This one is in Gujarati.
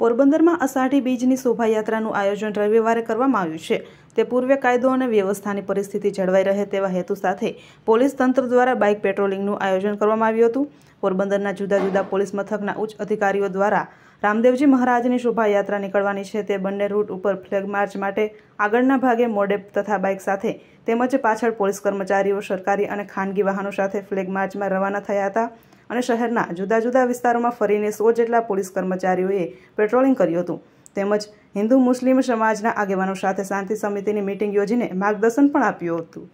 પોરબંદરમાં અષાઢી બીજની શોભાયાત્રાનું આયોજન રવિવારે કરવામાં આવ્યું છે તે પૂર્વે કાયદો અને વ્યવસ્થાની પરિસ્થિતિ જળવાઈ રહે તેવા હેતુ સાથે પોલીસ તંત્ર દ્વારા બાઇક પેટ્રોલિંગનું આયોજન કરવામાં આવ્યું હતું પોરબંદરના જુદા જુદા પોલીસ મથકના ઉચ્ચ અધિકારીઓ દ્વારા રામદેવજી મહારાજની શોભાયાત્રા નીકળવાની છે તે બંને રૂટ ઉપર ફ્લેગ માર્ચ માટે આગળના ભાગે મોડે તથા બાઇક સાથે તેમજ પાછળ પોલીસ કર્મચારીઓ સરકારી અને ખાનગી વાહનો સાથે ફ્લેગ માર્ચમાં રવાના થયા હતા અને શહેરના જુદા જુદા વિસ્તારોમાં ફરીને સો જેટલા પોલીસ કર્મચારીઓએ પેટ્રોલિંગ કર્યું હતું તેમજ હિન્દુ મુસ્લિમ સમાજના આગેવાનો સાથે શાંતિ સમિતિની મિટિંગ યોજીને માર્ગદર્શન પણ આપ્યું હતું